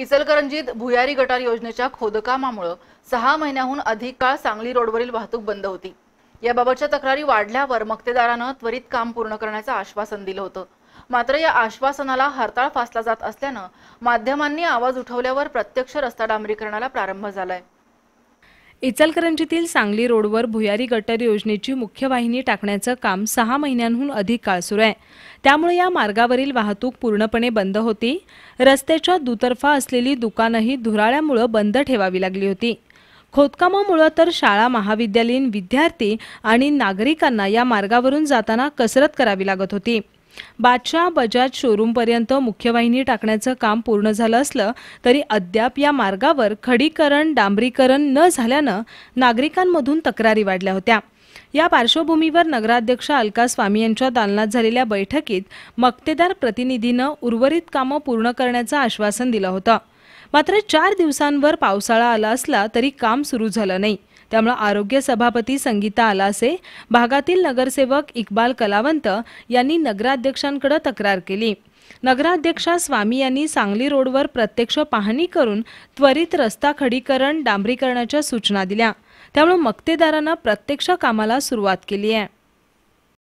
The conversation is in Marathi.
इचलकरंजीत भुयारी गटार योजनेच्या खोदकामामुळे सहा महिन्याहून अधिक काळ सांगली रोडवरील वाहतूक बंद होती याबाबतच्या तक्रारी वाढल्यावर मक्तेदारानं त्वरित काम पूर्ण करण्याचं आश्वासन दिलं होतं मात्र या आश्वासनाला हरताळ फासला जात असल्यानं माध्यमांनी आवाज उठवल्यावर प्रत्यक्ष रस्ता डांबरीकरणाला प्रारंभ झालाय इचलकरंजीतील सांगली रोडवर भुयारी गटर योजनेची मुख्य वाहिनी टाकण्याचं काम सहा महिन्यांहून अधिक काळ सुरू आहे त्यामुळे या मार्गावरील वाहतूक पूर्णपणे बंद होती रस्त्याच्या दुतर्फा असलेली दुकानंही धुराळ्यामुळे बंद ठेवावी लागली होती खोदकामामुळं तर शाळा महाविद्यालयीन विद्यार्थी आणि नागरिकांना या मार्गावरून जाताना कसरत करावी लागत होती बादशाह बजाज शोरूमपर्यंत मुख्य वाहिनी टाकण्याचं काम पूर्ण झालं असलं तरी अद्याप या मार्गावर खडीकरण डांबरीकरण न झाल्यानं नागरिकांमधून तक्रारी वाढल्या होत्या या पार्श्वभूमीवर नगराध्यक्ष अलका स्वामी यांच्या दालनात झालेल्या बैठकीत मक्तेदार प्रतिनिधीनं उर्वरित कामं पूर्ण करण्याचं आश्वासन दिलं होतं मात्र चार दिवसांवर पावसाळा आला असला तरी काम सुरू झालं नाही त्यामुळे आरोग्य सभापती संगीता आलासे भागातील नगरसेवक इक्बाल कलावंत यांनी नगराध्यक्षांकडे तक्रार केली नगराध्यक्षा स्वामी यांनी सांगली रोडवर प्रत्यक्ष पाहणी करून त्वरित रस्ता खडीकरण डांबरीकरणाच्या सूचना दिल्या त्यामुळे मक्तेदारांना प्रत्यक्ष कामाला सुरुवात केली आहे